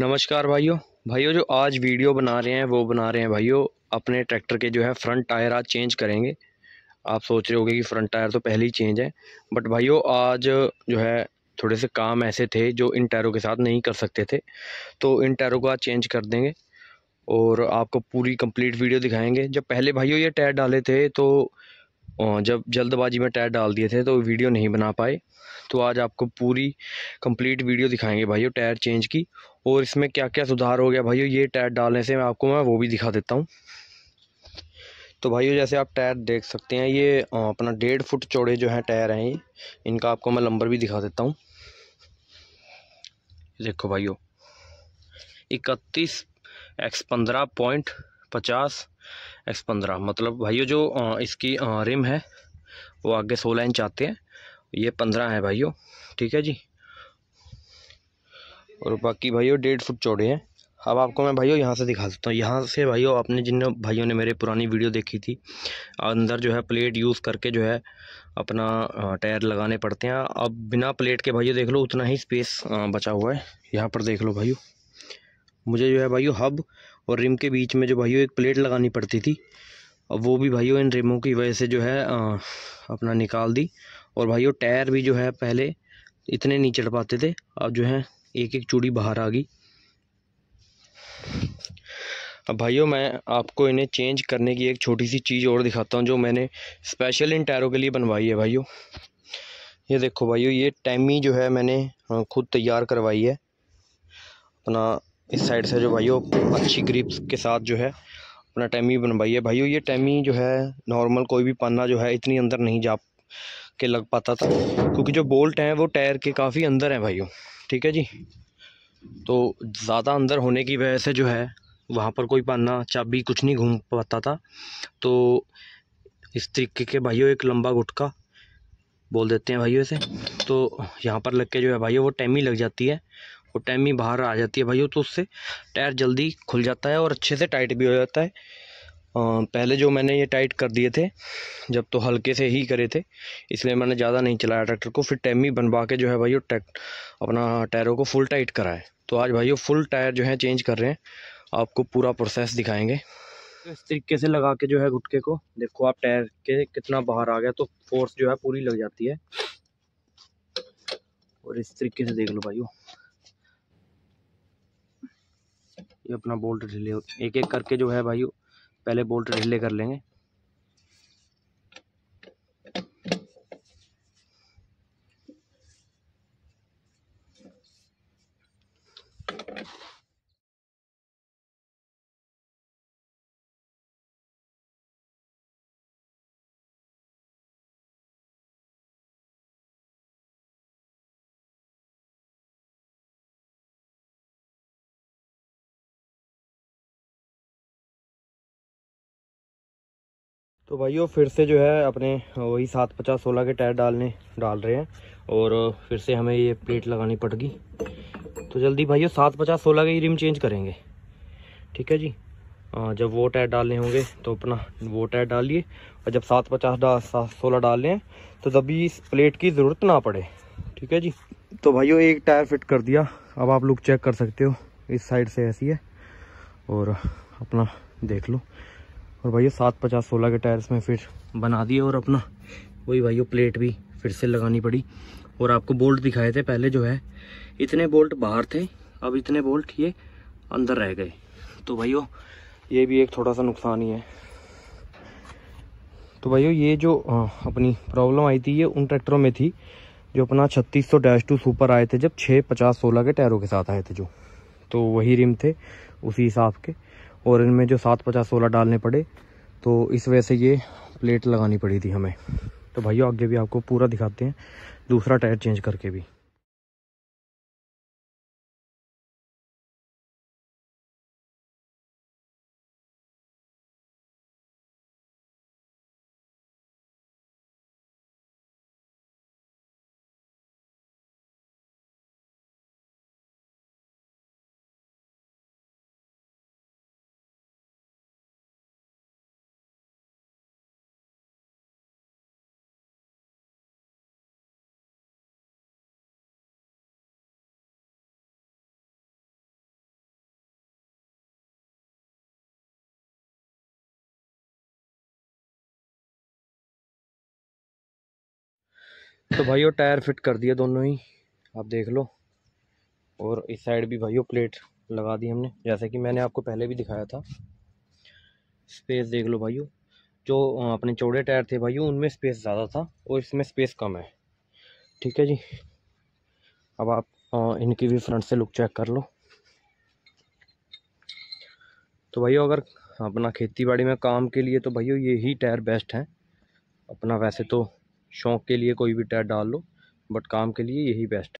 नमस्कार भाइयों भाइयों जो आज वीडियो बना रहे हैं वो बना रहे हैं भाइयों अपने ट्रैक्टर के जो है फ्रंट टायर आज चेंज करेंगे आप सोच रहे होंगे कि फ्रंट टायर तो पहले ही चेंज है बट भाइयों आज जो है थोड़े से काम ऐसे थे जो इन टायरों के साथ नहीं कर सकते थे तो इन टायरों को आज चेंज कर देंगे और आपको पूरी कंप्लीट वीडियो दिखाएंगे जब पहले भाइयों ये टायर डाले थे तो जब जल्दबाजी में टायर डाल दिए थे तो वीडियो नहीं बना पाए तो आज आपको पूरी कंप्लीट वीडियो दिखाएंगे भाइयों टायर चेंज की और इसमें क्या क्या सुधार हो गया भाइयों ये टायर डालने से मैं आपको मैं वो भी दिखा देता हूँ तो भाइयों जैसे आप टायर देख सकते हैं ये अपना डेढ़ फुट चौड़े जो हैं टायर हैं ये इनका आपको मैं लंबर भी दिखा देता हूँ देखो भाइयों इकतीस एक्स पंद्रह पॉइंट पचास एक्स पंद्रह मतलब भाइयों जो इसकी रिम है वो आगे सोलह इंच आते हैं ये पंद्रह है भाइयों ठीक है जी और बाकी भाइयों डेढ़ फुट चौड़े हैं अब आपको मैं भाइयों यहाँ से दिखा देता हूँ यहाँ से भाइयों आपने जिन भाइयों ने मेरे पुरानी वीडियो देखी थी अंदर जो है प्लेट यूज़ करके जो है अपना टायर लगाने पड़ते हैं अब बिना प्लेट के भाइयों देख लो उतना ही स्पेस बचा हुआ है यहाँ पर देख लो भाइयों मुझे जो है भाइयों हब और रिम के बीच में जो भाइयों एक प्लेट लगानी पड़ती थी अब वो भी भाइयों इन रिमों की वजह से जो है आ, अपना निकाल दी और भाइयों टायर भी जो है पहले इतने नहीं चढ़ पाते थे अब जो है एक एक चूड़ी बाहर आ गई अब भाइयों मैं आपको इन्हें चेंज करने की एक छोटी सी चीज़ और दिखाता हूँ जो मैंने स्पेशल इन टायरों के लिए बनवाई है भाइयों ये देखो भाइयों ये टैमी जो है मैंने खुद तैयार करवाई है अपना इस साइड से जो भाइयों अच्छी ग्रिप्स के साथ जो है अपना टैमी बनवाइए भाइयों ये टैमी जो है नॉर्मल कोई भी पन्ना जो है इतनी अंदर नहीं जा के लग पाता था क्योंकि जो बोल्ट हैं वो टायर के काफ़ी अंदर हैं भाइयों ठीक है जी तो ज़्यादा अंदर होने की वजह से जो है वहाँ पर कोई पन्ना चाबी कुछ नहीं घूम पाता था तो इस तरीके के भाइयों एक लंबा गुटका बोल देते हैं भाइयों से तो यहाँ पर लग के जो है भाइयों वो टैमी लग जाती है वो टाइम ही बाहर आ जाती है भाइयों तो उससे टायर जल्दी खुल जाता है और अच्छे से टाइट भी हो जाता है पहले जो मैंने ये टाइट कर दिए थे जब तो हल्के से ही करे थे इसलिए मैंने ज़्यादा नहीं चलाया ट्रैक्टर को फिर टैमी बनवा के जो है भाई ट्रैक अपना टायरों को फुल टाइट कराए तो आज भाई फुल टायर जो है चेंज कर रहे हैं आपको पूरा प्रोसेस दिखाएंगे तो इस तरीके से लगा के जो है घुटके को देखो आप टायर के कितना बाहर आ गया तो फोर्स जो है पूरी लग जाती है और इस तरीके से देख लो भाई ये अपना बोल्ट ढीले एक एक करके जो है भाई पहले बोल्ट ढीले कर लेंगे तो भाइयों फिर से जो है अपने वही सात पचास सोलह के टायर डालने डाल रहे हैं और फिर से हमें ये प्लेट लगानी पड़गी तो जल्दी भाइयों सात पचास सोलह के ही रिम चेंज करेंगे ठीक है जी आ, जब वो टायर डालने होंगे तो अपना वो टायर डालिए और जब सात पचास डाल सात सोलह डालने लें तो तभी इस प्लेट की ज़रूरत ना पड़े ठीक है जी तो भाइयों एक टायर फिट कर दिया अब आप लोग चेक कर सकते हो इस साइड से ऐसी है और अपना देख लो और भाई सात पचास सोलह के टायर्स में फिर बना दिए और अपना वही भाई प्लेट भी फिर से लगानी पड़ी और आपको बोल्ट दिखाए थे पहले जो है इतने बोल्ट बाहर थे अब इतने बोल्ट ये अंदर रह गए तो भाइयों ये भी एक थोड़ा सा नुकसान ही है तो भाइयों ये जो अपनी प्रॉब्लम आई थी ये उन ट्रैक्टरों में थी जो अपना छत्तीस सौ डैश टू सुपर आए थे जब छः पचास सोलह के टायरों के साथ आए थे जो तो वही रिम थे उसी हिसाब के और इनमें जो सात पचास सोलह डालने पड़े तो इस वजह से ये प्लेट लगानी पड़ी थी हमें तो भैया आगे भी आपको पूरा दिखाते हैं दूसरा टायर चेंज करके भी तो वो टायर फिट कर दिया दोनों ही आप देख लो और इस साइड भी भाई वो प्लेट लगा दी हमने जैसे कि मैंने आपको पहले भी दिखाया था स्पेस देख लो भाइयों जो अपने चौड़े टायर थे भाई उनमें स्पेस ज़्यादा था और इसमें स्पेस कम है ठीक है जी अब आप इनकी भी फ्रंट से लुक चेक कर लो तो भाइयों अगर अपना खेती बाड़ी में काम के लिए तो भैया ये ही टायर बेस्ट हैं अपना वैसे तो शौक के लिए कोई भी टायर डाल लो बट काम के लिए यही बेस्ट है